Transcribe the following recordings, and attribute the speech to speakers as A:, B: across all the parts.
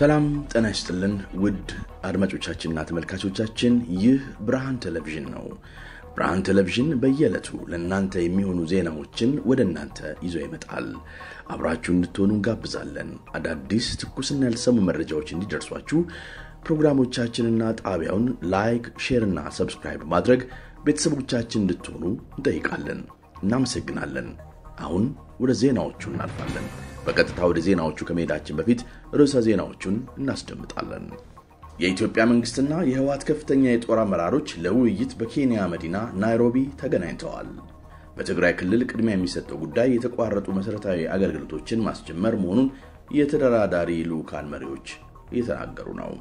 A: ሰላም ጤና ይስጥልን ውድ አድማጮቻችንና ተመልካቾቻችን፣ ይህ ብርሃን ቴሌቪዥን ነው። ብርሃን ቴሌቪዥን በየዕለቱ ለእናንተ የሚሆኑ ዜናዎችን ወደ እናንተ ይዞ ይመጣል። አብራችሁ እንድትሆኑ እንጋብዛለን። አዳዲስ ትኩስና ያልሰሙ መረጃዎች እንዲደርሷችሁ ፕሮግራሞቻችንና ጣቢያውን ላይክ፣ ሼር እና ሰብስክራይብ ማድረግ ቤተሰቦቻችን እንድትሆኑ እንጠይቃለን። እናመሰግናለን። አሁን ወደ ዜናዎቹ እናልፋለን። በቀጥታ ወደ ዜናዎቹ ከመሄዳችን በፊት ርዕሰ ዜናዎቹን እናስደምጣለን። የኢትዮጵያ መንግስትና የህወሓት ከፍተኛ የጦር አመራሮች ለውይይት በኬንያ መዲና ናይሮቢ ተገናኝተዋል። በትግራይ ክልል ቅድሚያ የሚሰጠው ጉዳይ የተቋረጡ መሠረታዊ አገልግሎቶችን ማስጀመር መሆኑን የተደራዳሪ ልዑካን መሪዎች እየተናገሩ ነው።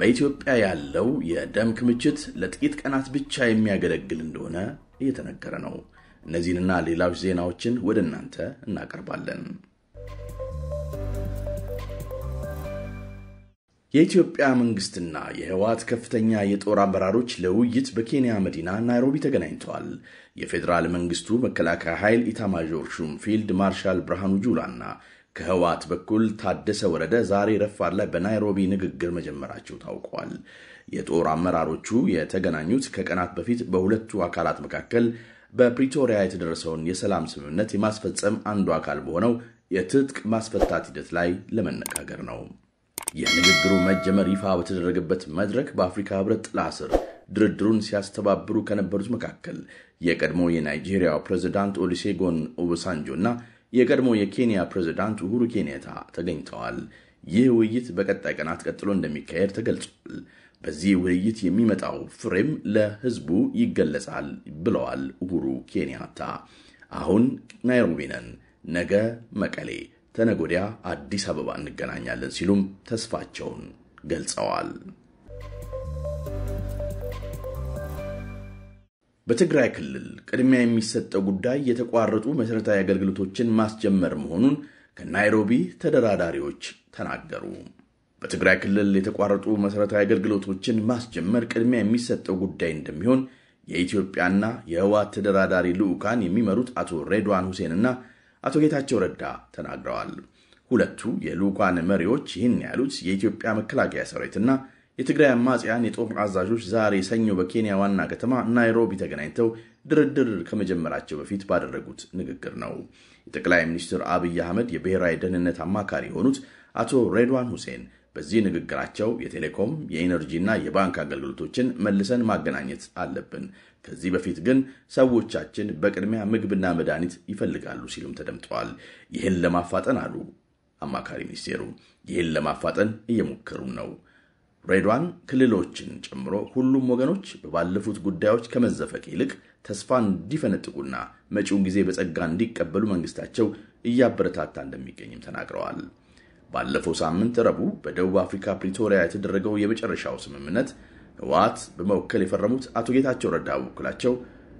A: በኢትዮጵያ ያለው የደም ክምችት ለጥቂት ቀናት ብቻ የሚያገለግል እንደሆነ እየተነገረ ነው። እነዚህንና ሌሎች ዜናዎችን ወደ እናንተ እናቀርባለን። የኢትዮጵያ መንግስትና የህወሓት ከፍተኛ የጦር አመራሮች ለውይይት በኬንያ መዲና ናይሮቢ ተገናኝተዋል። የፌዴራል መንግስቱ መከላከያ ኃይል ኢታማዦር ሹም ፊልድ ማርሻል ብርሃኑ ጁላና ከህወሓት በኩል ታደሰ ወረደ ዛሬ ረፋድ ላይ በናይሮቢ ንግግር መጀመራቸው ታውቋል። የጦር አመራሮቹ የተገናኙት ከቀናት በፊት በሁለቱ አካላት መካከል በፕሪቶሪያ የተደረሰውን የሰላም ስምምነት የማስፈጸም አንዱ አካል በሆነው የትጥቅ ማስፈታት ሂደት ላይ ለመነጋገር ነው። የንግግሩ መጀመር ይፋ በተደረገበት መድረክ በአፍሪካ ህብረት ጥላ ስር ድርድሩን ሲያስተባብሩ ከነበሩት መካከል የቀድሞ የናይጄሪያው ፕሬዚዳንት ኦሊሴጎን ኦበሳንጆ እና የቀድሞ የኬንያ ፕሬዚዳንት ኡሁሩ ኬንያታ ተገኝተዋል። ይህ ውይይት በቀጣይ ቀናት ቀጥሎ እንደሚካሄድ ተገልጿል። በዚህ ውይይት የሚመጣው ፍሬም ለህዝቡ ይገለጻል ብለዋል ኡሁሩ ኬንያታ። አሁን ናይሮቢ ነን፣ ነገ መቀሌ ተነጎዲያ አዲስ አበባ እንገናኛለን ሲሉም ተስፋቸውን ገልጸዋል። በትግራይ ክልል ቅድሚያ የሚሰጠው ጉዳይ የተቋረጡ መሠረታዊ አገልግሎቶችን ማስጀመር መሆኑን ከናይሮቢ ተደራዳሪዎች ተናገሩ። በትግራይ ክልል የተቋረጡ መሠረታዊ አገልግሎቶችን ማስጀመር ቅድሚያ የሚሰጠው ጉዳይ እንደሚሆን የኢትዮጵያና የህወሓት ተደራዳሪ ልዑካን የሚመሩት አቶ ሬድዋን ሁሴንና አቶ ጌታቸው ረዳ ተናግረዋል። ሁለቱ የልዑካን መሪዎች ይህን ያሉት የኢትዮጵያ መከላከያ ሰራዊትና የትግራይ አማጽያን የጦር አዛዦች ዛሬ ሰኞ በኬንያ ዋና ከተማ ናይሮቢ ተገናኝተው ድርድር ከመጀመራቸው በፊት ባደረጉት ንግግር ነው። የጠቅላይ ሚኒስትር አብይ አህመድ የብሔራዊ ደህንነት አማካሪ የሆኑት አቶ ሬድዋን ሁሴን በዚህ ንግግራቸው የቴሌኮም የኢነርጂና የባንክ አገልግሎቶችን መልሰን ማገናኘት አለብን። ከዚህ በፊት ግን ሰዎቻችን በቅድሚያ ምግብና መድኃኒት ይፈልጋሉ ሲሉም ተደምጠዋል። ይህን ለማፋጠን አሉ አማካሪ ሚኒስቴሩ፣ ይህን ለማፋጠን እየሞከሩም ነው። ሬድዋን ክልሎችን ጨምሮ ሁሉም ወገኖች በባለፉት ጉዳዮች ከመዘፈቅ ይልቅ ተስፋ እንዲፈነጥቁና መጪውን ጊዜ በጸጋ እንዲቀበሉ መንግስታቸው እያበረታታ እንደሚገኝም ተናግረዋል። ባለፈው ሳምንት ረቡዕ በደቡብ አፍሪካ ፕሪቶሪያ የተደረገው የመጨረሻው ስምምነት ህወሓት በመወከል የፈረሙት አቶ ጌታቸው ረዳ በበኩላቸው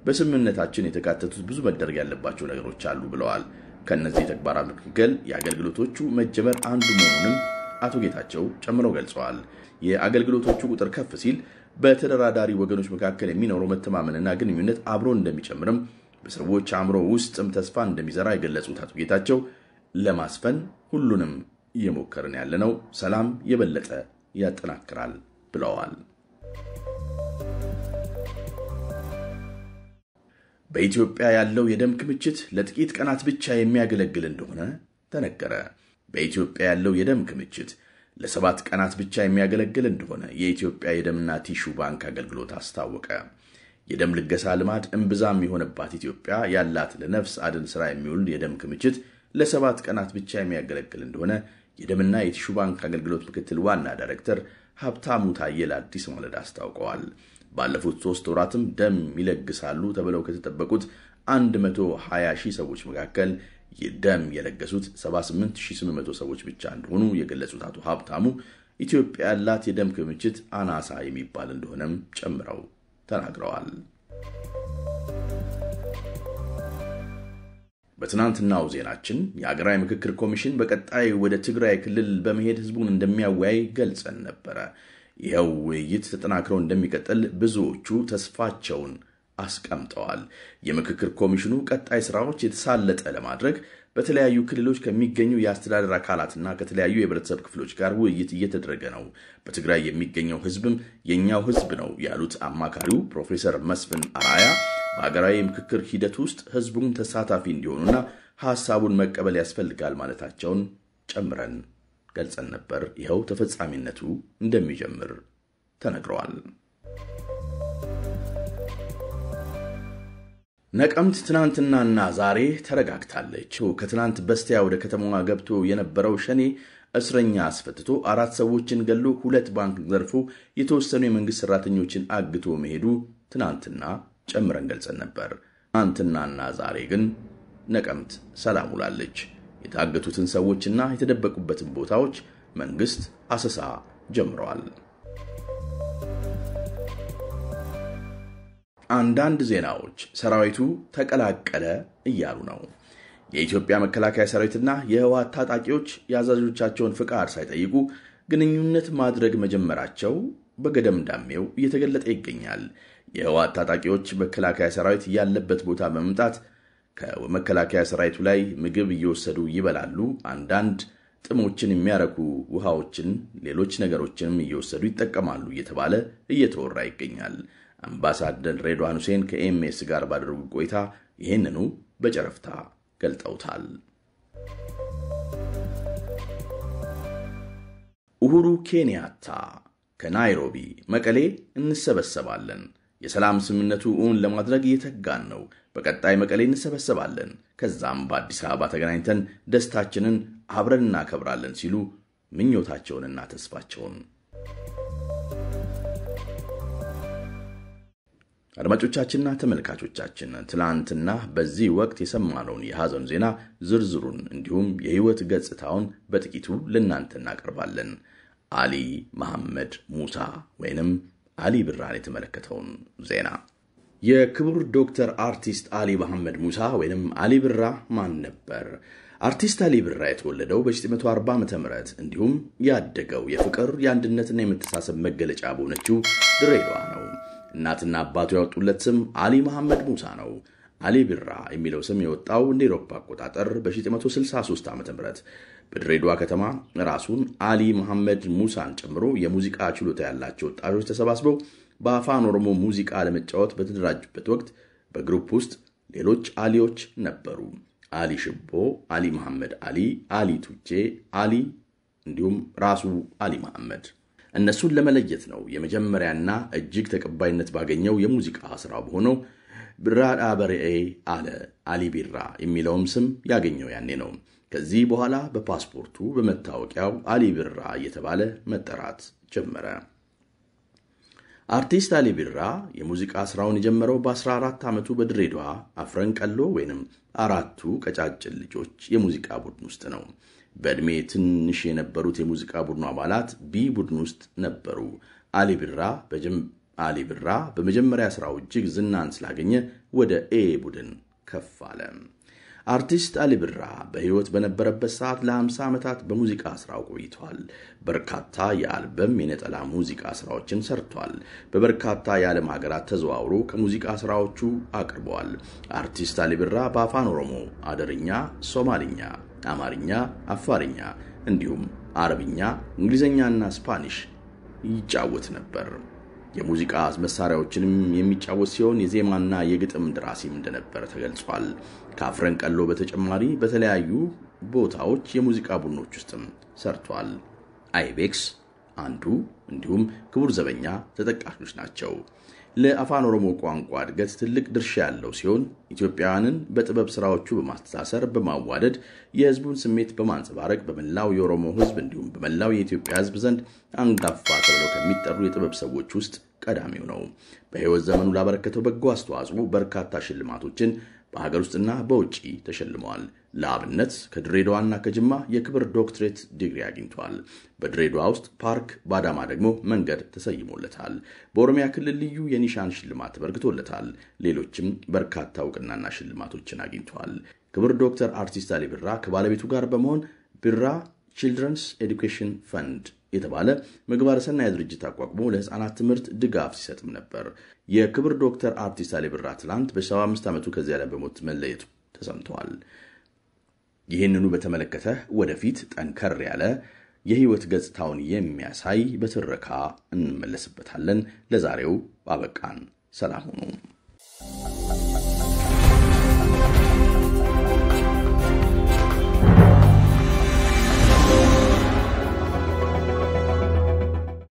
A: በስምምነታችን የተካተቱት ብዙ መደረግ ያለባቸው ነገሮች አሉ ብለዋል። ከእነዚህ ተግባራት መካከል የአገልግሎቶቹ መጀመር አንዱ መሆኑንም አቶ ጌታቸው ጨምረው ገልጸዋል። የአገልግሎቶቹ ቁጥር ከፍ ሲል በተደራዳሪ ወገኖች መካከል የሚኖረው መተማመንና ግንኙነት አብሮ እንደሚጨምርም በሰዎች አእምሮ ውስጥም ተስፋ እንደሚዘራ የገለጹት አቶ ጌታቸው ለማስፈን ሁሉንም እየሞከርን ያለነው ሰላም የበለጠ ያጠናክራል ብለዋል። በኢትዮጵያ ያለው የደም ክምችት ለጥቂት ቀናት ብቻ የሚያገለግል እንደሆነ ተነገረ። በኢትዮጵያ ያለው የደም ክምችት ለሰባት ቀናት ብቻ የሚያገለግል እንደሆነ የኢትዮጵያ የደምና ቲሹ ባንክ አገልግሎት አስታወቀ። የደም ልገሳ ልማድ እምብዛም የሆነባት ኢትዮጵያ ያላት ለነፍስ አድን ሥራ የሚውል የደም ክምችት ለሰባት ቀናት ብቻ የሚያገለግል እንደሆነ የደምና የቲሹ ባንክ አገልግሎት ምክትል ዋና ዳይሬክተር ሀብታሙ ታዬ ለአዲስ ማለዳ አስታውቀዋል። ባለፉት ሶስት ወራትም ደም ይለግሳሉ ተብለው ከተጠበቁት 120 ሺህ ሰዎች መካከል ደም የለገሱት 78800 ሰዎች ብቻ እንደሆኑ የገለጹት አቶ ሀብታሙ ኢትዮጵያ ያላት የደም ክምችት አናሳ የሚባል እንደሆነም ጨምረው ተናግረዋል። በትናንትናው ዜናችን የአገራዊ ምክክር ኮሚሽን በቀጣይ ወደ ትግራይ ክልል በመሄድ ህዝቡን እንደሚያወያይ ገልጸን ነበረ። ይኸው ውይይት ተጠናክሮ እንደሚቀጥል ብዙዎቹ ተስፋቸውን አስቀምጠዋል። የምክክር ኮሚሽኑ ቀጣይ ስራዎች የተሳለጠ ለማድረግ በተለያዩ ክልሎች ከሚገኙ የአስተዳደር አካላትና ከተለያዩ የህብረተሰብ ክፍሎች ጋር ውይይት እየተደረገ ነው። በትግራይ የሚገኘው ህዝብም የእኛው ህዝብ ነው ያሉት አማካሪው ፕሮፌሰር መስፍን አራያ በሀገራዊ የምክክር ሂደት ውስጥ ህዝቡም ተሳታፊ እንዲሆኑና ሀሳቡን መቀበል ያስፈልጋል ማለታቸውን ጨምረን ገልጸን ነበር። ይኸው ተፈጻሚነቱ እንደሚጀምር ተነግረዋል። ነቀምት ትናንትናና ዛሬ ተረጋግታለች። ከትናንት በስቲያ ወደ ከተማዋ ገብቶ የነበረው ሸኔ እስረኛ አስፈትቶ አራት ሰዎችን ገሎ ሁለት ባንክ ዘርፎ የተወሰኑ የመንግሥት ሠራተኞችን አግቶ መሄዱ ትናንትና ጨምረን ገልጸን ነበር። ትናንትናና ዛሬ ግን ነቀምት ሰላም ውላለች። የታገቱትን ሰዎችና የተደበቁበትን ቦታዎች መንግስት አሰሳ ጀምረዋል። አንዳንድ ዜናዎች ሰራዊቱ ተቀላቀለ እያሉ ነው። የኢትዮጵያ መከላከያ ሰራዊትና የህወሓት ታጣቂዎች የአዛዦቻቸውን ፍቃድ ሳይጠይቁ ግንኙነት ማድረግ መጀመራቸው በገደምዳሜው እየተገለጠ ይገኛል። የህወሓት ታጣቂዎች መከላከያ ሰራዊት ያለበት ቦታ በመምጣት ከመከላከያ ሰራዊቱ ላይ ምግብ እየወሰዱ ይበላሉ። አንዳንድ ጥሞችን የሚያረኩ ውሃዎችን፣ ሌሎች ነገሮችንም እየወሰዱ ይጠቀማሉ እየተባለ እየተወራ ይገኛል። አምባሳደር ሬድዋን ሁሴን ከኤምኤስ ጋር ባደረጉት ቆይታ ይህንኑ በጨረፍታ ገልጠውታል። ኡሁሩ ኬንያታ ከናይሮቢ መቀሌ እንሰበሰባለን። የሰላም ስምምነቱ እውን ለማድረግ እየተጋን ነው። በቀጣይ መቀሌ እንሰበሰባለን። ከዛም በአዲስ አበባ ተገናኝተን ደስታችንን አብረን እናከብራለን ሲሉ ምኞታቸውንና ተስፋቸውን አድማጮቻችንና ተመልካቾቻችን ትላንትና በዚህ ወቅት የሰማነውን የሐዘን ዜና ዝርዝሩን እንዲሁም የሕይወት ገጽታውን በጥቂቱ ለእናንተ እናቀርባለን። አሊ መሐመድ ሙሳ ወይንም አሊ ብራን የተመለከተውን ዜና የክቡር ዶክተር አርቲስት አሊ መሐመድ ሙሳ ወይንም አሊ ብራ ማን ነበር? አርቲስት አሊ ብራ የተወለደው በ1940 ዓ ም እንዲሁም ያደገው የፍቅር የአንድነትና የመተሳሰብ መገለጫ በሆነችው ድሬዳዋ ነው። እናትና አባቱ ያወጡለት ስም አሊ መሐመድ ሙሳ ነው። አሊ ብራ የሚለው ስም የወጣው እንደ ኤሮፓ አቆጣጠር በ1963 ዓ ም በድሬዳዋ ከተማ ራሱን አሊ መሐመድ ሙሳን ጨምሮ የሙዚቃ ችሎታ ያላቸው ወጣቶች ተሰባስበው በአፋን ኦሮሞ ሙዚቃ ለመጫወት በተደራጁበት ወቅት በግሩፕ ውስጥ ሌሎች አሊዎች ነበሩ። አሊ ሽቦ፣ አሊ መሐመድ አሊ፣ አሊ ቱቼ፣ አሊ እንዲሁም ራሱ አሊ መሐመድ። እነሱን ለመለየት ነው የመጀመሪያና እጅግ ተቀባይነት ባገኘው የሙዚቃ ስራ በሆነው ብራዳ በርኤ አለ አሊ ቢራ የሚለውም ስም ያገኘው ያኔ ነው። ከዚህ በኋላ በፓስፖርቱ በመታወቂያው አሊ ብራ እየተባለ መጠራት ጀመረ። አርቲስት አሊ ቢራ የሙዚቃ ስራውን የጀመረው በ14 ዓመቱ በድሬዳዋ አፍረንቀሎ ወይንም አራቱ ቀጫጭን ልጆች የሙዚቃ ቡድን ውስጥ ነው። በዕድሜ ትንሽ የነበሩት የሙዚቃ ቡድኑ አባላት ቢ ቡድን ውስጥ ነበሩ። አሊ ቢራ አሊ ቢራ በመጀመሪያ ስራው እጅግ ዝናን ስላገኘ ወደ ኤ ቡድን ከፍ አለም። አርቲስት አሊ ብራ በሕይወት በነበረበት ሰዓት ለ50 ዓመታት በሙዚቃ ሥራው ቆይቷል። በርካታ የአልበም የነጠላ ሙዚቃ ሥራዎችን ሰርቷል። በበርካታ የዓለም ሀገራት ተዘዋውሮ ከሙዚቃ ሥራዎቹ አቅርበዋል። አርቲስት አሊ ብራ በአፋን ኦሮሞ፣ አደርኛ፣ ሶማልኛ፣ አማርኛ፣ አፋርኛ እንዲሁም አረብኛ፣ እንግሊዝኛና ስፓኒሽ ይጫወት ነበር። የሙዚቃ መሳሪያዎችንም የሚጫወት ሲሆን የዜማና የግጥም ድራሲም እንደነበረ ተገልጿል። ከአፍረን ቀሎ በተጨማሪ በተለያዩ ቦታዎች የሙዚቃ ቡድኖች ውስጥም ሰርቷል። አይቤክስ አንዱ እንዲሁም ክቡር ዘበኛ ተጠቃሾች ናቸው። ለአፋን ኦሮሞ ቋንቋ እድገት ትልቅ ድርሻ ያለው ሲሆን ኢትዮጵያውያንን በጥበብ ስራዎቹ በማስተሳሰር በማዋደድ የህዝቡን ስሜት በማንጸባረቅ በመላው የኦሮሞ ህዝብ እንዲሁም በመላው የኢትዮጵያ ህዝብ ዘንድ አንጋፋ ተብለው ከሚጠሩ የጥበብ ሰዎች ውስጥ ቀዳሚው ነው። በህይወት ዘመኑ ላበረከተው በጎ አስተዋጽኦ በርካታ ሽልማቶችን በሀገር ውስጥና በውጭ ተሸልመዋል። ለአብነት ከድሬዳዋና ከጅማ የክብር ዶክትሬት ዲግሪ አግኝቷል። በድሬዳዋ ውስጥ ፓርክ፣ በአዳማ ደግሞ መንገድ ተሰይሞለታል። በኦሮሚያ ክልል ልዩ የኒሻን ሽልማት ተበርክቶለታል። ሌሎችም በርካታ እውቅናና ሽልማቶችን አግኝቷል። ክብር ዶክተር አርቲስት አሊ ቢራ ከባለቤቱ ጋር በመሆን ቢራ ቺልድረንስ ኤዱኬሽን ፈንድ የተባለ ምግባረ ሰናይ ድርጅት አቋቁሞ ለህፃናት ትምህርት ድጋፍ ሲሰጥም ነበር። የክብር ዶክተር አርቲስት አሊ ብራ ትላንት በ75 ዓመቱ ከዚህ ዓለም በሞት መለየቱ ተሰምተዋል። ይህንኑ በተመለከተ ወደፊት ጠንከር ያለ የህይወት ገጽታውን የሚያሳይ በትረካ እንመለስበታለን። ለዛሬው አበቃን። ሰላም ሁኑ።